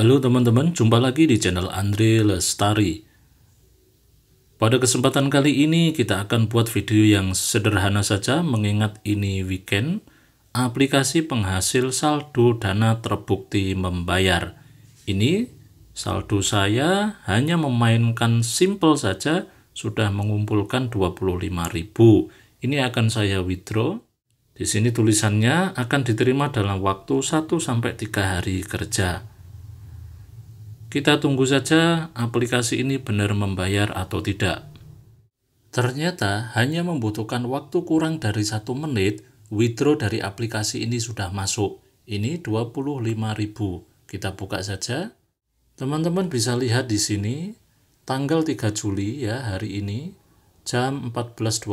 Halo teman-teman, jumpa lagi di channel Andre Lestari. Pada kesempatan kali ini kita akan buat video yang sederhana saja mengingat ini weekend, aplikasi penghasil saldo dana terbukti membayar. Ini saldo saya hanya memainkan simple saja sudah mengumpulkan 25.000. Ini akan saya withdraw. Di sini tulisannya akan diterima dalam waktu 1 sampai 3 hari kerja. Kita tunggu saja aplikasi ini benar membayar atau tidak. Ternyata hanya membutuhkan waktu kurang dari satu menit, withdraw dari aplikasi ini sudah masuk. Ini 25.000. Kita buka saja. Teman-teman bisa lihat di sini, tanggal 3 Juli ya hari ini, jam 14.27.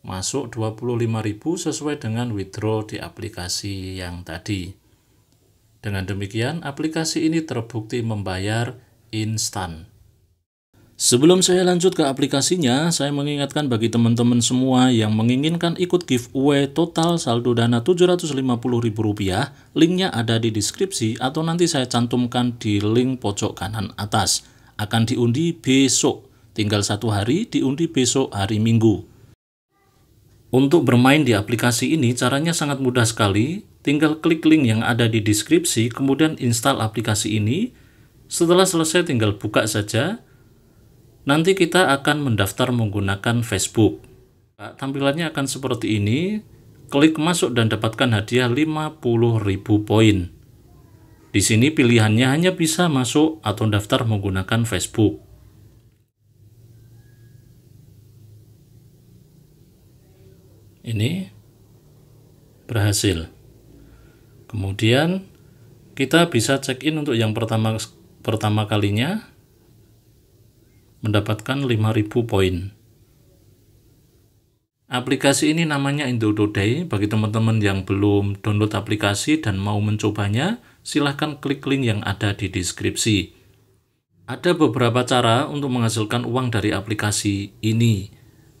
Masuk 25.000 sesuai dengan withdraw di aplikasi yang tadi. Dengan demikian, aplikasi ini terbukti membayar instan. Sebelum saya lanjut ke aplikasinya, saya mengingatkan bagi teman-teman semua yang menginginkan ikut giveaway total saldo dana Rp750.000, linknya ada di deskripsi atau nanti saya cantumkan di link pojok kanan atas. Akan diundi besok, tinggal satu hari diundi besok hari Minggu. Untuk bermain di aplikasi ini caranya sangat mudah sekali, Tinggal klik link yang ada di deskripsi, kemudian install aplikasi ini. Setelah selesai tinggal buka saja. Nanti kita akan mendaftar menggunakan Facebook. tampilannya akan seperti ini. Klik masuk dan dapatkan hadiah 50.000 poin. Di sini pilihannya hanya bisa masuk atau daftar menggunakan Facebook. Ini berhasil. Kemudian kita bisa check-in untuk yang pertama pertama kalinya mendapatkan 5000 poin. Aplikasi ini namanya Day. Bagi teman-teman yang belum download aplikasi dan mau mencobanya, silahkan klik link yang ada di deskripsi. Ada beberapa cara untuk menghasilkan uang dari aplikasi ini.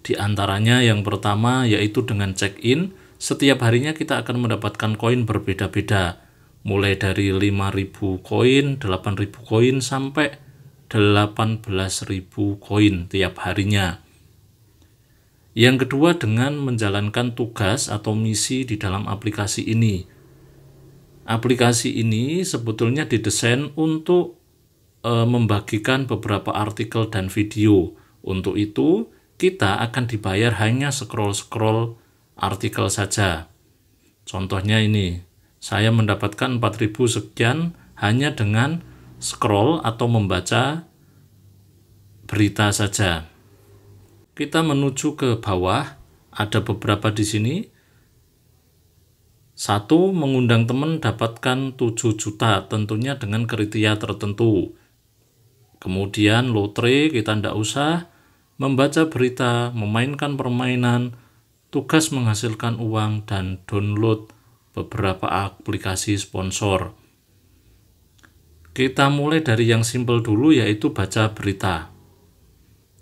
Di antaranya yang pertama yaitu dengan check-in, setiap harinya kita akan mendapatkan koin berbeda-beda, mulai dari 5.000 koin, 8.000 koin, sampai 18.000 koin tiap harinya. Yang kedua dengan menjalankan tugas atau misi di dalam aplikasi ini. Aplikasi ini sebetulnya didesain untuk e, membagikan beberapa artikel dan video. Untuk itu, kita akan dibayar hanya scroll-scroll artikel saja. Contohnya ini, saya mendapatkan 4000 sekian hanya dengan scroll atau membaca berita saja. Kita menuju ke bawah, ada beberapa di sini. Satu, mengundang teman dapatkan 7 juta, tentunya dengan kriteria tertentu. Kemudian lotre kita tidak usah, membaca berita, memainkan permainan, tugas menghasilkan uang, dan download beberapa aplikasi sponsor. Kita mulai dari yang simple dulu yaitu baca berita.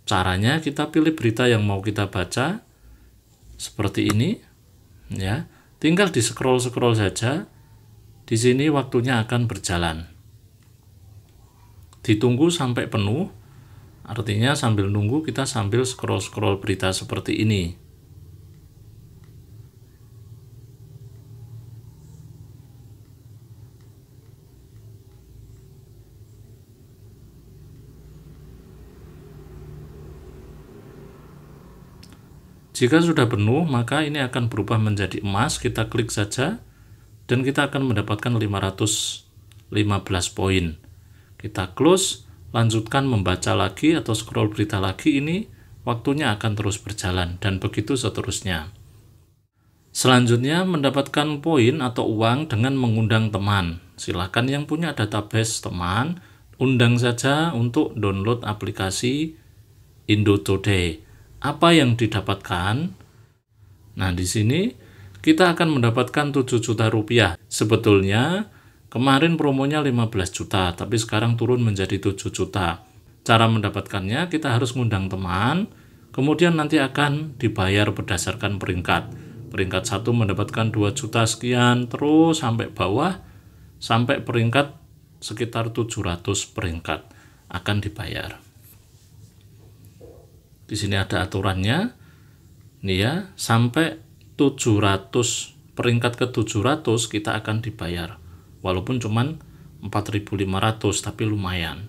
Caranya kita pilih berita yang mau kita baca seperti ini ya. Tinggal di scroll-scroll saja. Di sini waktunya akan berjalan. Ditunggu sampai penuh. Artinya sambil nunggu kita sambil scroll-scroll berita seperti ini. Jika sudah penuh, maka ini akan berubah menjadi emas. Kita klik saja dan kita akan mendapatkan 515 poin. Kita close, lanjutkan membaca lagi atau scroll berita lagi ini waktunya akan terus berjalan dan begitu seterusnya. Selanjutnya mendapatkan poin atau uang dengan mengundang teman. Silahkan yang punya database teman, undang saja untuk download aplikasi Indo Today apa yang didapatkan? Nah, di sini kita akan mendapatkan 7 juta rupiah. Sebetulnya kemarin promonya 15 juta, tapi sekarang turun menjadi 7 juta. Cara mendapatkannya kita harus mengundang teman, kemudian nanti akan dibayar berdasarkan peringkat. Peringkat 1 mendapatkan 2 juta sekian, terus sampai bawah, sampai peringkat sekitar 700 peringkat akan dibayar di sini ada aturannya nih ya sampai 700 peringkat ke 700 kita akan dibayar walaupun cuman 4500 tapi lumayan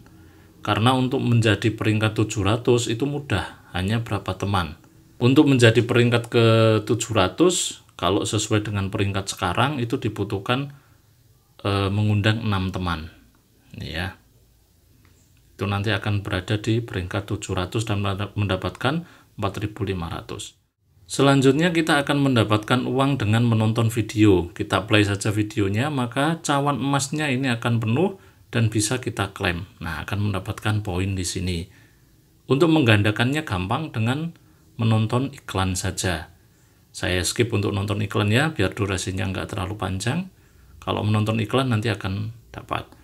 karena untuk menjadi peringkat 700 itu mudah hanya berapa teman untuk menjadi peringkat ke 700 kalau sesuai dengan peringkat sekarang itu dibutuhkan e, mengundang 6 teman nih ya itu nanti akan berada di peringkat 700 dan mendapatkan 4500. Selanjutnya kita akan mendapatkan uang dengan menonton video. Kita play saja videonya, maka cawan emasnya ini akan penuh dan bisa kita klaim. Nah, akan mendapatkan poin di sini. Untuk menggandakannya gampang dengan menonton iklan saja. Saya skip untuk nonton iklan ya, biar durasinya nggak terlalu panjang. Kalau menonton iklan nanti akan dapat.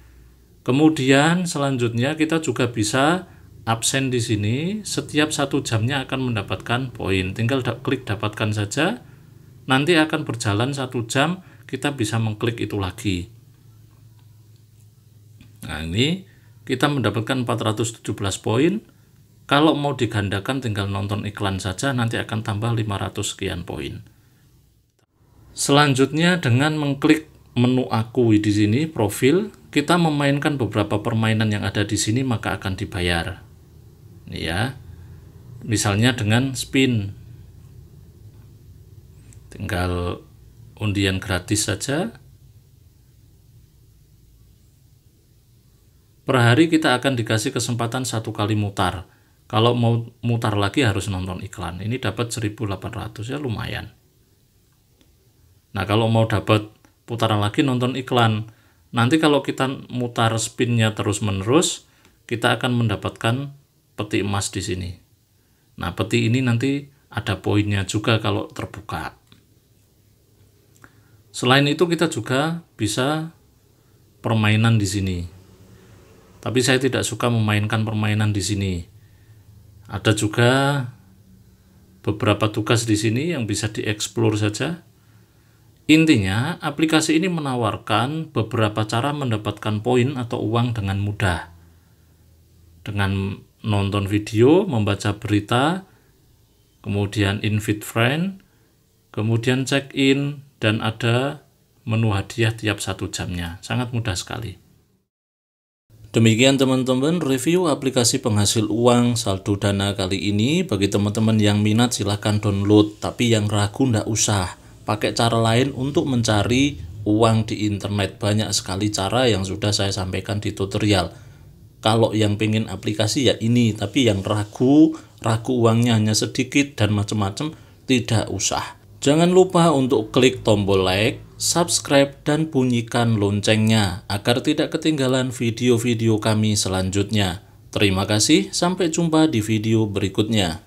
Kemudian selanjutnya kita juga bisa absen di sini. Setiap satu jamnya akan mendapatkan poin. Tinggal da klik dapatkan saja. Nanti akan berjalan satu jam. Kita bisa mengklik itu lagi. Nah ini kita mendapatkan 417 poin. Kalau mau digandakan tinggal nonton iklan saja nanti akan tambah 500 sekian poin. Selanjutnya dengan mengklik menu aku di sini profil kita memainkan beberapa permainan yang ada di sini maka akan dibayar. Ya. Misalnya dengan spin. Tinggal undian gratis saja. Per hari kita akan dikasih kesempatan satu kali mutar. Kalau mau mutar lagi harus nonton iklan. Ini dapat 1800 ya lumayan. Nah, kalau mau dapat putaran lagi nonton iklan Nanti kalau kita mutar spinnya terus-menerus, kita akan mendapatkan peti emas di sini. Nah, peti ini nanti ada poinnya juga kalau terbuka. Selain itu kita juga bisa permainan di sini. Tapi saya tidak suka memainkan permainan di sini. Ada juga beberapa tugas di sini yang bisa dieksplor saja Intinya, aplikasi ini menawarkan beberapa cara mendapatkan poin atau uang dengan mudah. Dengan nonton video, membaca berita, kemudian invite friend, kemudian check in, dan ada menu hadiah tiap satu jamnya. Sangat mudah sekali. Demikian teman-teman review aplikasi penghasil uang saldo dana kali ini. Bagi teman-teman yang minat silahkan download, tapi yang ragu ndak usah pakai cara lain untuk mencari uang di internet. Banyak sekali cara yang sudah saya sampaikan di tutorial. Kalau yang pengen aplikasi ya ini, tapi yang ragu, ragu uangnya hanya sedikit dan macam-macam, tidak usah. Jangan lupa untuk klik tombol like, subscribe, dan bunyikan loncengnya agar tidak ketinggalan video-video kami selanjutnya. Terima kasih, sampai jumpa di video berikutnya.